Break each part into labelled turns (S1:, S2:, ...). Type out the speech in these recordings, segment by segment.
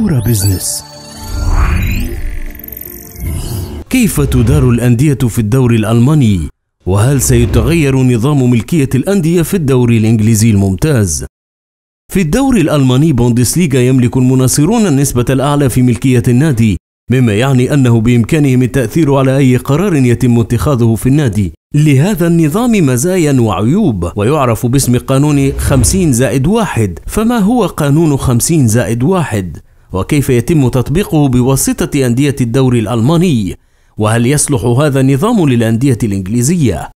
S1: كورة بزنس كيف تدار الأندية في الدوري الألماني؟ وهل سيتغير نظام ملكية الأندية في الدوري الإنجليزي الممتاز؟ في الدوري الألماني بوندسليغا يملك المناصرون النسبة الأعلى في ملكية النادي مما يعني أنه بإمكانهم التأثير على أي قرار يتم اتخاذه في النادي لهذا النظام مزايا وعيوب ويعرف باسم قانون 50 زائد واحد فما هو قانون 50 زائد واحد؟ وكيف يتم تطبيقه بواسطة أندية الدوري الألماني وهل يصلح هذا النظام للأندية الإنجليزية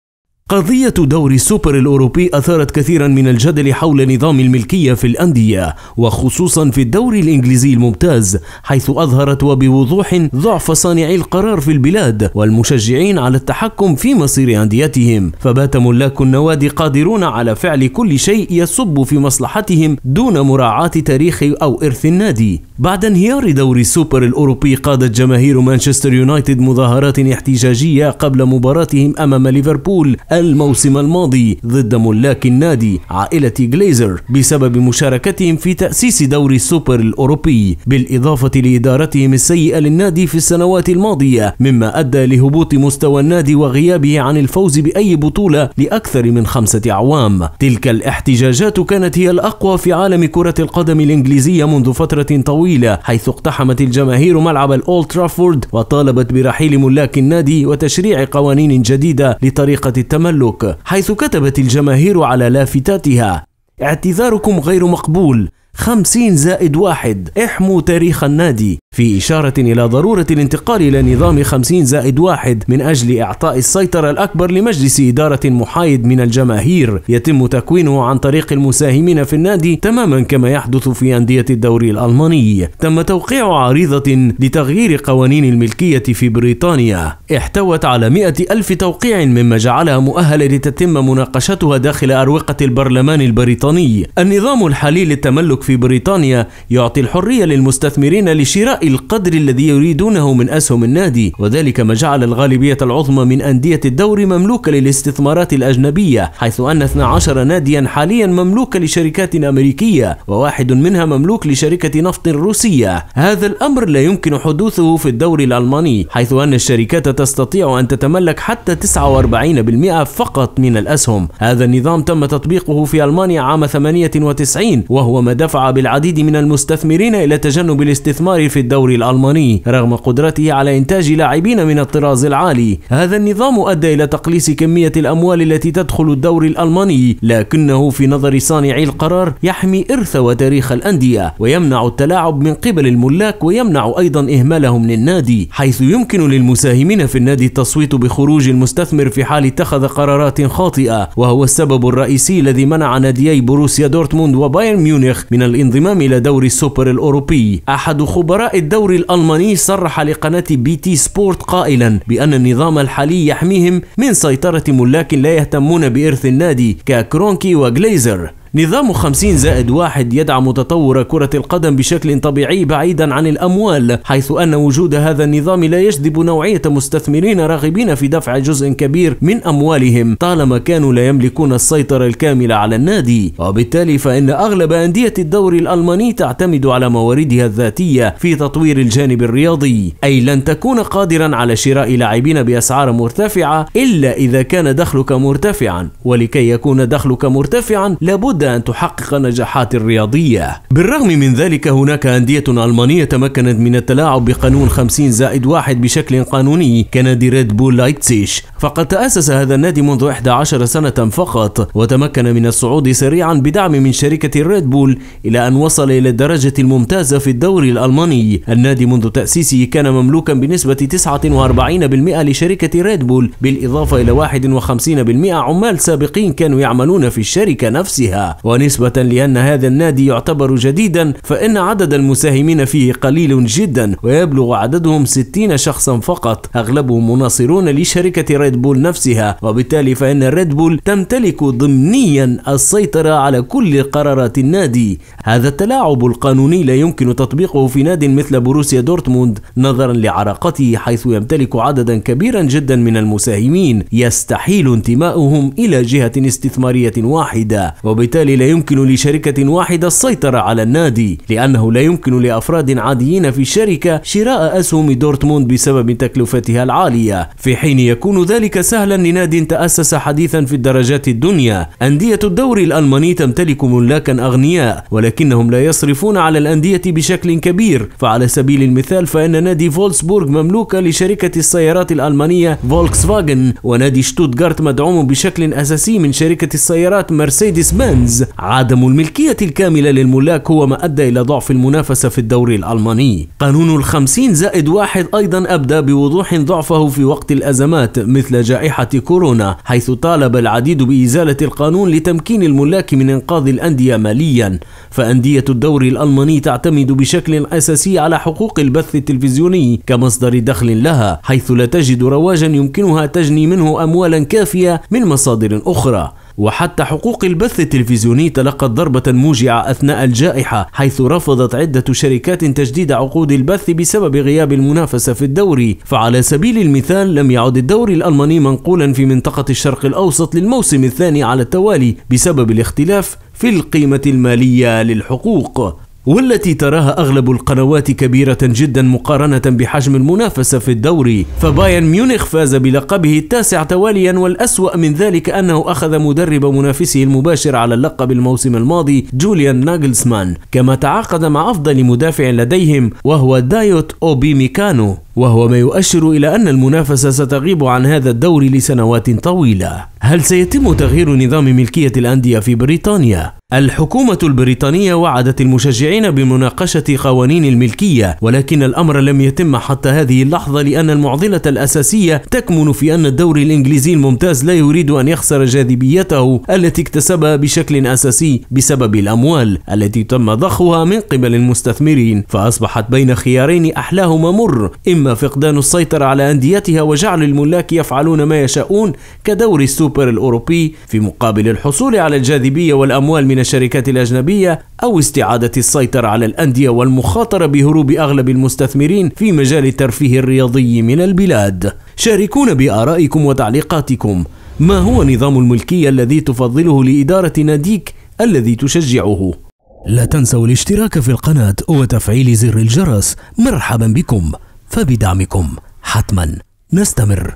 S1: قضية دور السوبر الأوروبي أثارت كثيرا من الجدل حول نظام الملكية في الأندية وخصوصا في الدوري الإنجليزي الممتاز حيث أظهرت وبوضوح ضعف صانعي القرار في البلاد والمشجعين على التحكم في مصير أنديتهم فبات ملاك النوادي قادرون على فعل كل شيء يصب في مصلحتهم دون مراعاة تاريخ أو إرث النادي بعد انهيار دوري السوبر الأوروبي قادت جماهير مانشستر يونايتد مظاهرات احتجاجية قبل مباراتهم أمام ليفربول الموسم الماضي ضد ملاك النادي عائلة جليزر بسبب مشاركتهم في تأسيس دوري السوبر الأوروبي بالإضافة لإدارتهم السيئة للنادي في السنوات الماضية مما أدى لهبوط مستوى النادي وغيابه عن الفوز بأي بطولة لأكثر من خمسة أعوام تلك الاحتجاجات كانت هي الأقوى في عالم كرة القدم الإنجليزية منذ فترة طويلة حيث اقتحمت الجماهير ملعب الأولد ترافورد وطالبت برحيل ملاك النادي وتشريع قوانين جديدة لطريقة التمرين التملك حيث كتبت الجماهير على لافتاتها اعتذاركم غير مقبول 50 زائد واحد احموا تاريخ النادي في إشارة إلى ضرورة الانتقال إلى نظام 50 زائد واحد من أجل إعطاء السيطرة الأكبر لمجلس إدارة محايد من الجماهير يتم تكوينه عن طريق المساهمين في النادي تماما كما يحدث في أندية الدوري الألماني تم توقيع عريضة لتغيير قوانين الملكية في بريطانيا احتوت على 100 ألف توقيع مما جعلها مؤهلة لتتم مناقشتها داخل أروقة البرلمان البريطاني النظام الحالي للتملك البنوك في بريطانيا يعطي الحرية للمستثمرين لشراء القدر الذي يريدونه من أسهم النادي وذلك ما جعل الغالبية العظمى من أندية الدوري مملوكة للاستثمارات الأجنبية حيث أن 12 ناديا حاليا مملوكة لشركات أمريكية وواحد منها مملوك لشركة نفط روسية هذا الأمر لا يمكن حدوثه في الدوري الألماني حيث أن الشركات تستطيع أن تتملك حتى 49% فقط من الأسهم هذا النظام تم تطبيقه في ألمانيا عام 98 وهو ما دفع دفع بالعديد من المستثمرين إلى تجنب الاستثمار في الدوري الألماني رغم قدرته على إنتاج لاعبين من الطراز العالي هذا النظام أدى إلى تقليص كمية الأموال التي تدخل الدوري الألماني لكنه في نظر صانعي القرار يحمي إرث وتاريخ الأندية ويمنع التلاعب من قبل الملاك ويمنع أيضا إهمالهم للنادي حيث يمكن للمساهمين في النادي التصويت بخروج المستثمر في حال اتخذ قرارات خاطئة وهو السبب الرئيسي الذي منع ناديي بروسيا دورتموند وبايرن ميونخ من من الانضمام إلى دوري السوبر الأوروبي أحد خبراء الدوري الألماني صرح لقناة بي تي سبورت قائلا بأن النظام الحالي يحميهم من سيطرة ملاك لا يهتمون بإرث النادي ككرونكي وجليزر نظام 50 زائد واحد يدعم تطور كرة القدم بشكل طبيعي بعيدا عن الأموال حيث أن وجود هذا النظام لا يجذب نوعية مستثمرين راغبين في دفع جزء كبير من أموالهم طالما كانوا لا يملكون السيطرة الكاملة على النادي وبالتالي فإن أغلب أندية الدوري الألماني تعتمد على مواردها الذاتية في تطوير الجانب الرياضي أي لن تكون قادرا على شراء لاعبين بأسعار مرتفعة إلا إذا كان دخلك مرتفعا ولكي يكون دخلك مرتفعا لابد لابد أن تحقق النجاحات الرياضية بالرغم من ذلك هناك أندية ألمانية تمكنت من التلاعب بقانون 50 زائد واحد بشكل قانوني كنادي ريد بول لايبتسيش فقد تأسس هذا النادي منذ 11 سنة فقط وتمكن من الصعود سريعا بدعم من شركة ريد بول إلى أن وصل إلى الدرجة الممتازة في الدوري الألماني النادي منذ تأسيسه كان مملوكا بنسبة 49% لشركة ريد بول بالإضافة إلى 51% عمال سابقين كانوا يعملون في الشركة نفسها ونسبة لأن هذا النادي يعتبر جديدا فإن عدد المساهمين فيه قليل جدا ويبلغ عددهم 60 شخصا فقط أغلبهم مناصرون لشركة ريد بول نفسها وبالتالي فإن ريد بول تمتلك ضمنيا السيطرة على كل قرارات النادي هذا التلاعب القانوني لا يمكن تطبيقه في نادي مثل بروسيا دورتموند نظرا لعراقته حيث يمتلك عددا كبيرا جدا من المساهمين يستحيل انتماؤهم إلى جهة استثمارية واحدة وبالتالي وبالتالي لا يمكن لشركة واحدة السيطرة على النادي لأنه لا يمكن لأفراد عاديين في الشركة شراء أسهم دورتموند بسبب تكلفتها العالية في حين يكون ذلك سهلا لنادي تأسس حديثا في الدرجات الدنيا أندية الدوري الألماني تمتلك ملاكا أغنياء ولكنهم لا يصرفون على الأندية بشكل كبير فعلى سبيل المثال فإن نادي فولسبورغ مملوكة لشركة السيارات الألمانية فولكس فاجن ونادي شتوتغارت مدعوم بشكل أساسي من شركة السيارات مرسيدس بنز الكنز عدم الملكية الكاملة للملاك هو ما أدى إلى ضعف المنافسة في الدوري الألماني قانون الخمسين زائد واحد أيضا أبدى بوضوح ضعفه في وقت الأزمات مثل جائحة كورونا حيث طالب العديد بإزالة القانون لتمكين الملاك من إنقاذ الأندية ماليا فأندية الدوري الألماني تعتمد بشكل أساسي على حقوق البث التلفزيوني كمصدر دخل لها حيث لا تجد رواجا يمكنها تجني منه أموالا كافية من مصادر أخرى وحتى حقوق البث التلفزيوني تلقت ضربة موجعة أثناء الجائحة حيث رفضت عدة شركات تجديد عقود البث بسبب غياب المنافسة في الدوري فعلى سبيل المثال لم يعد الدوري الألماني منقولا في منطقة الشرق الأوسط للموسم الثاني على التوالي بسبب الاختلاف في القيمة المالية للحقوق والتي تراها أغلب القنوات كبيرة جدا مقارنة بحجم المنافسة في الدوري فبايرن ميونخ فاز بلقبه التاسع تواليا والأسوأ من ذلك أنه أخذ مدرب منافسه المباشر على اللقب الموسم الماضي جوليان ناجلسمان كما تعاقد مع أفضل مدافع لديهم وهو دايوت أوبي ميكانو وهو ما يؤشر إلى أن المنافسة ستغيب عن هذا الدوري لسنوات طويلة هل سيتم تغيير نظام ملكية الأندية في بريطانيا؟ الحكومة البريطانية وعدت المشجعين بمناقشة قوانين الملكية، ولكن الأمر لم يتم حتى هذه اللحظة لأن المعضلة الأساسية تكمن في أن الدوري الإنجليزي الممتاز لا يريد أن يخسر جاذبيته التي اكتسبها بشكل أساسي بسبب الأموال التي تم ضخها من قبل المستثمرين، فأصبحت بين خيارين أحلاهما مر، إما فقدان السيطرة على أنديتها وجعل الملاك يفعلون ما يشاءون كدوري السوبر الأوروبي في مقابل الحصول على الجاذبية والأموال من الشركات الأجنبية أو استعادة السيطرة على الأندية والمخاطرة بهروب أغلب المستثمرين في مجال الترفيه الرياضي من البلاد شاركونا بآرائكم وتعليقاتكم ما هو نظام الملكية الذي تفضله لإدارة ناديك الذي تشجعه؟ لا تنسوا الاشتراك في القناة وتفعيل زر الجرس مرحبا بكم فبدعمكم حتما نستمر